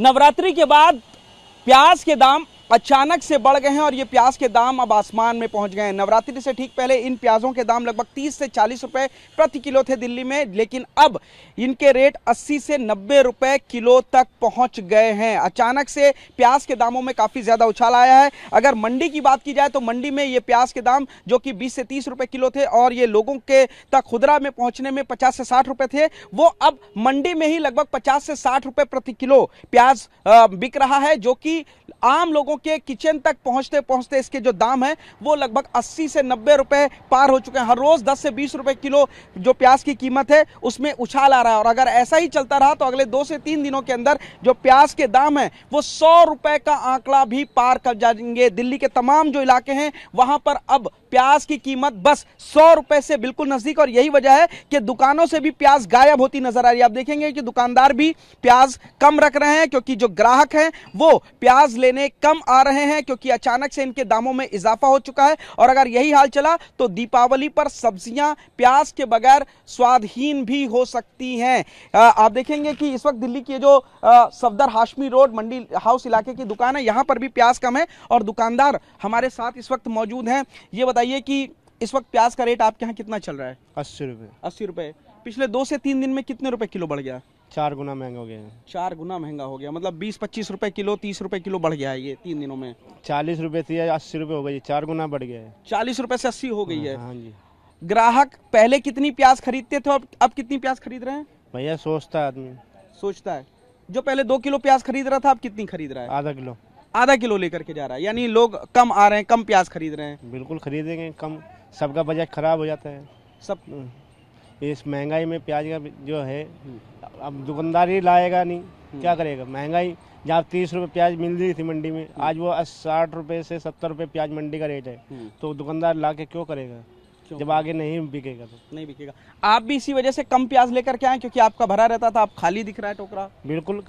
नवरात्रि के बाद प्याज के दाम अचानक से बढ़ गए हैं और ये प्याज के दाम अब आसमान में पहुंच गए हैं नवरात्रि से ठीक पहले इन प्याजों के दाम लगभग 30 से 40 रुपए प्रति किलो थे दिल्ली में लेकिन अब इनके रेट 80 से 90 रुपए किलो तक पहुंच गए हैं अचानक से प्याज के दामों में काफ़ी ज़्यादा उछाल आया है अगर मंडी की बात की जाए तो मंडी में ये प्याज के दाम जो कि बीस से तीस रुपये किलो थे और ये लोगों के तक खुदरा में पहुँचने में पचास से साठ रुपये थे वो अब मंडी में ही लगभग पचास से साठ रुपये प्रति किलो प्याज बिक रहा है जो कि आम लोगों के किचन तक पहुंचते पहुंचते इसके जो दाम है वो लगभग 80 से 90 रुपए पार हो चुके हैं हर रोज 10 से 20 रुपए किलो जो प्याज की कीमत है उसमें उछाल आ रहा है और अगर ऐसा ही चलता रहा तो अगले दो से तीन दिनों के अंदर जो प्याज के दाम है वो सौ रुपए का आंकड़ा भी पार कर जाएंगे दिल्ली के तमाम जो इलाके हैं वहां पर अब प्याज की कीमत बस सौ रुपए से बिल्कुल नजदीक और यही वजह है कि दुकानों से भी प्याज गायब होती नजर आ रही है आप देखेंगे कि दुकानदार भी प्याज कम रख रहे हैं क्योंकि जो ग्राहक हैं वो प्याज ले लेने कम आ रहे हैं क्योंकि अचानक से इनके दामों में इजाफा हो चुका है और अगर यही हाल चला तो दीपावली पर सब्जियां प्याज के बगैर स्वादहीन भी हो सकती हैं आप देखेंगे कि इस वक्त दिल्ली की जो सफदर हाशमी रोड मंडी हाउस इलाके की दुकान है यहाँ पर भी प्याज कम है और दुकानदार हमारे साथ इस वक्त मौजूद हैं ये बताइए कि इस वक्त प्याज का रेट आपके यहाँ कितना चल रहा है अस्सी रुपये अस्सी रुपये पिछले दो से तीन दिन में कितने रुपए किलो बढ़ गया चार गुना महंगा हो गया चार गुना महंगा हो गया मतलब बीस पच्चीस रुपए किलो तीस रुपए किलो बढ़ गया है ये तीन दिनों में चालीस रुपए थी अस्सी रुपए हो गई चार गुना बढ़ गया है चालीस रुपए से अस्सी हो गई हाँ, है हाँ जी ग्राहक पहले कितनी प्याज खरीदते थे अब अब कितनी प्याज खरीद रहे हैं भैया सोचता है आदमी सोचता है जो पहले दो किलो प्याज खरीद रहा था अब कितनी खरीद रहा है आधा किलो आधा किलो लेकर के जा रहा है यानी लोग कम आ रहे हैं कम प्याज खरीद रहे हैं बिल्कुल खरीदेंगे कम सबका बजट खराब हो जाता है सब हम्म। इस महंगाई में प्याज का जो है अब दुकानदार ही लाएगा नहीं हम्म। क्या करेगा महंगाई जहाँ तीस रुपये प्याज मिल रही थी मंडी में हम्म। आज वो साठ रुपये से सत्तर रुपये प्याज मंडी का रेट है हम्म। तो दुकानदार ला के क्यों करेगा जब आगे नहीं बिकेगा तो नहीं बिकेगा आप भी इसी वजह से कम प्याज लेकर के आए क्योंकि आपका भरा रहता था आप खाली दिख रहा है टोकरा बिल्कुल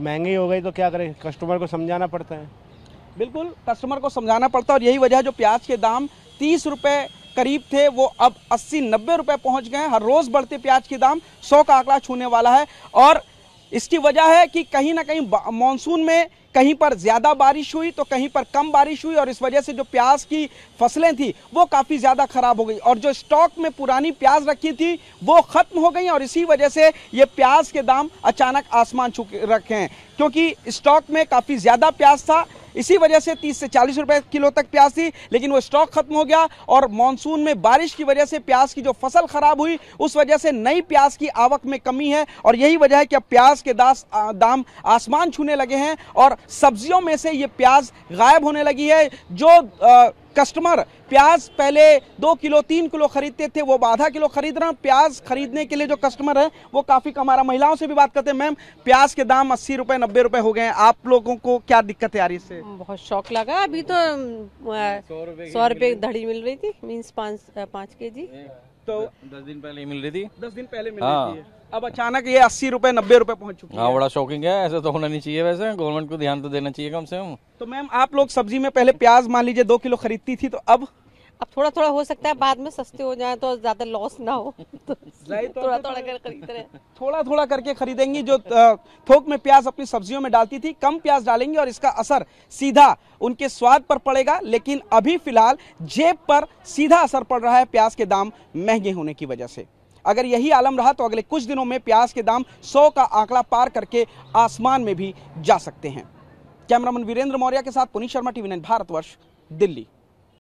महंगी हो गई तो क्या करें कस्टमर को समझाना पड़ता है बिल्कुल कस्टमर को समझाना पड़ता है और यही वजह है जो प्याज के दाम तीस रुपये करीब थे वो अब 80 नब्बे रुपए पहुंच गए हैं हर रोज बढ़ते प्याज के दाम 100 का आंकड़ा छूने वाला है और इसकी वजह है कि कहीं ना कहीं मानसून में कहीं पर ज़्यादा बारिश हुई तो कहीं पर कम बारिश हुई और इस वजह से जो प्याज की फसलें थी वो काफ़ी ज़्यादा ख़राब हो गई और जो स्टॉक में पुरानी प्याज रखी थी वो ख़त्म हो गई और इसी वजह से ये प्याज के दाम अचानक आसमान छू रखे हैं क्योंकि स्टॉक में काफ़ी ज़्यादा प्याज था इसी वजह से तीस से चालीस रुपये किलो तक प्याज थी लेकिन वो स्टॉक खत्म हो गया और मानसून में बारिश की वजह से प्याज की जो फसल खराब हुई उस वजह से नई प्याज की आवक में कमी है और यही वजह है कि अब प्याज के दास दाम आसमान छूने लगे हैं और सब्जियों में से ये प्याज गायब होने लगी है जो आ, कस्टमर प्याज पहले दो किलो तीन किलो खरीदते थे वो आधा किलो खरीद रहे हैं प्याज खरीदने के लिए जो कस्टमर है वो काफ़ी कम आ रहा महिलाओं से भी बात करते हैं मैम प्याज के दाम अस्सी रुपए नब्बे रुपए हो गए हैं आप लोगों को क्या दिक्कत है आ रही इससे हम्म, बहुत शौक लगा अभी तो सौ रुपए धड़ी मिल रही थी मीन्स पाँच पाँच के जी तो दस दिन पहले मिल रही थी दस दिन पहले मिल रही थी हाँ। अब अचानक ये अस्सी रुपए नब्बे रुपए पहुंच चुकी हाँ बड़ा शॉकिंग है ऐसा तो होना नहीं चाहिए वैसे गवर्नमेंट को ध्यान तो देना चाहिए कम से कम तो मैम आप लोग सब्जी में पहले प्याज मान लीजिए दो किलो खरीदती थी तो अब अब थोड़ा थोड़ा हो सकता है बाद में सस्ते हो जाए तो ज्यादा लॉस ना हो तो थोड़ा थोड़ा कर खरीद रहे थोड़ा थोड़ा करके खरीदेंगी जो थोक में प्याज अपनी सब्जियों में डालती थी कम प्याज डालेंगी और इसका असर सीधा उनके स्वाद पर पड़ेगा लेकिन अभी फिलहाल जेब पर सीधा असर पड़ रहा है प्याज के दाम महंगे होने की वजह से अगर यही आलम रहा तो अगले कुछ दिनों में प्याज के दाम सौ का आंकड़ा पार करके आसमान में भी जा सकते हैं कैमरामैन वीरेंद्र मौर्य के साथ पुनीत शर्मा टीवी नाइन भारतवर्ष दिल्ली